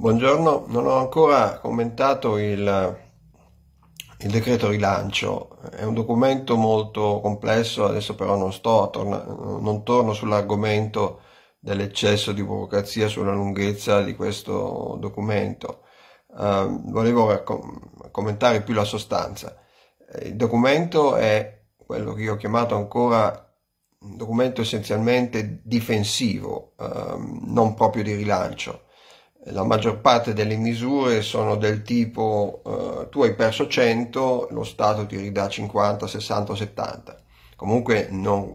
Buongiorno, non ho ancora commentato il, il, decreto rilancio, è un documento molto complesso, adesso però non, sto, torna, non torno sull'argomento dell'eccesso di burocrazia sulla lunghezza di questo documento, eh, volevo commentare più la sostanza. Il documento è quello che io ho chiamato ancora un documento essenzialmente difensivo, eh, non proprio di rilancio la maggior parte delle misure sono del tipo eh, tu hai perso 100, lo Stato ti ridà 50, 60 o 70. Comunque non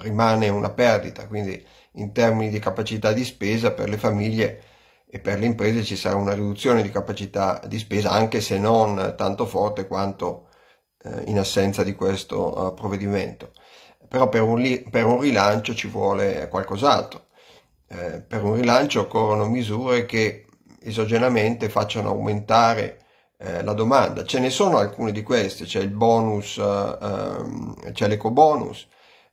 rimane una perdita, quindi in termini di capacità di spesa per le famiglie e per le imprese ci sarà una riduzione di capacità di spesa, anche se non tanto forte quanto eh, in assenza di questo eh, provvedimento. Però per un, per un rilancio ci vuole qualcos'altro eh, per un rilancio occorrono misure che esogenamente facciano aumentare eh, la domanda. Ce ne sono alcune di queste, c'è il bonus, eh, ehm, c'è l'ecobonus,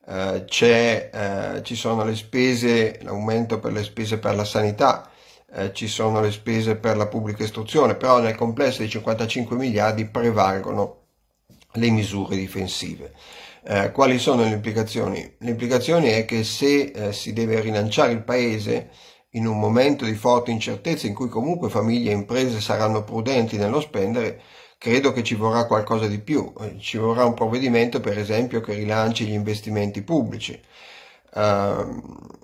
eh, c'è, eh, ci sono le spese, l'aumento per le spese per la sanità, eh, ci sono le spese per la pubblica istruzione, però nel complesso dei 55 miliardi prevalgono le misure difensive. Eh, quali sono le implicazioni? L'implicazione è che se eh, si deve rilanciare il paese in un momento di forte incertezza in cui comunque famiglie e imprese saranno prudenti nello spendere, credo che ci vorrà qualcosa di più. Eh, ci vorrà un provvedimento, per esempio, che rilanci gli investimenti pubblici. Uh,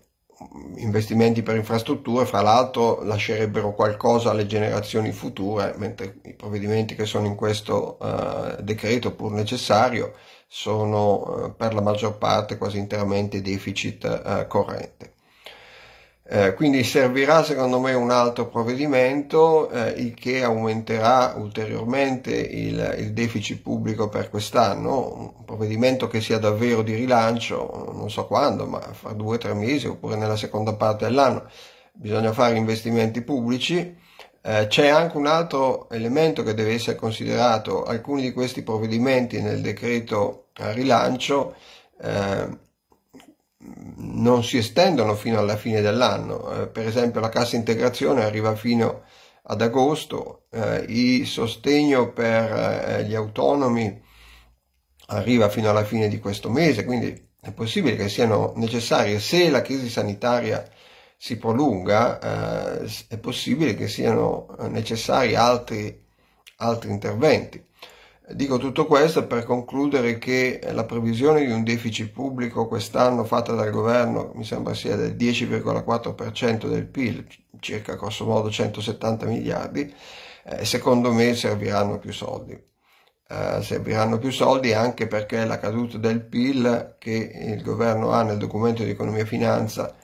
investimenti per infrastrutture, fra l'altro lascerebbero qualcosa alle generazioni future, mentre i provvedimenti che sono in questo uh, decreto, pur necessario, sono uh, per la maggior parte quasi interamente deficit uh, corrente. Eh, quindi servirà secondo me un altro provvedimento, eh, il che aumenterà ulteriormente il, il deficit pubblico per quest'anno, provvedimento che sia davvero di rilancio, non so quando, ma fra due o tre mesi oppure nella seconda parte dell'anno, bisogna fare investimenti pubblici. Eh, c'è anche un altro elemento che deve essere considerato, alcuni di questi provvedimenti nel decreto eh, rilancio eh, non si estendono fino alla fine dell'anno, eh, per esempio la cassa integrazione arriva fino ad agosto, eh, il sostegno per eh, gli autonomi arriva fino alla fine di questo mese, quindi è possibile che siano necessarie, se la crisi sanitaria si prolunga, eh, è possibile che siano necessari altri, altri interventi. Dico tutto questo per concludere che la previsione di un deficit pubblico quest'anno fatta dal governo mi sembra sia del 10,4% del PIL, circa grosso modo 170 miliardi, eh, secondo me serviranno più soldi. Eh, serviranno più soldi anche perché la caduta del PIL che il governo ha nel documento di economia e finanza,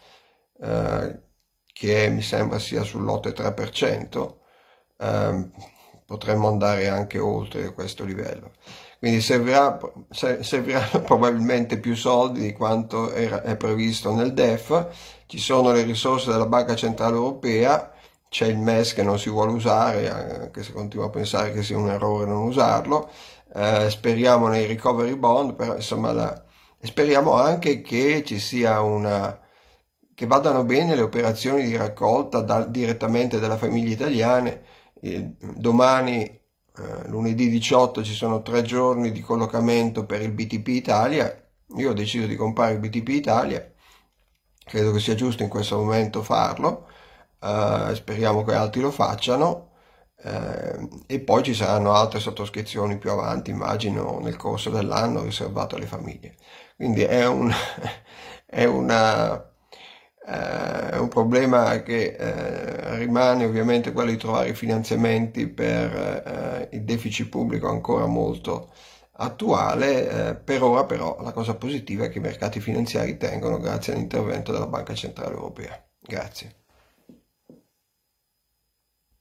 eh, che mi sembra sia sull'8,3%, eh, potremmo andare anche oltre questo livello. Quindi servirà, serviranno probabilmente più soldi di quanto era, è previsto nel DEF, ci sono le risorse della Banca Centrale Europea, c'è il MES che non si vuole usare, anche eh, se continuo a pensare che sia un errore non usarlo, eh, speriamo nei recovery bond, però, insomma, la, speriamo anche che ci sia una che vadano bene le operazioni di raccolta da, direttamente dalla famiglia italiana. domani, eh, lunedì 18, ci sono tre giorni di collocamento per il BTP Italia. Io ho deciso di comprare il BTP Italia, credo che sia giusto in questo momento farlo uh, speriamo che altri lo facciano uh, e poi ci saranno altre sottoscrizioni più avanti, immagino, nel corso dell'anno riservato alle famiglie. Quindi è un, è una, eh, è un problema che uh, rimane ovviamente quello di trovare i finanziamenti per uh, il deficit pubblico ancora molto attuale, per ora però la cosa positiva è che i mercati finanziari tengono grazie all'intervento della Banca Centrale Europea. Grazie.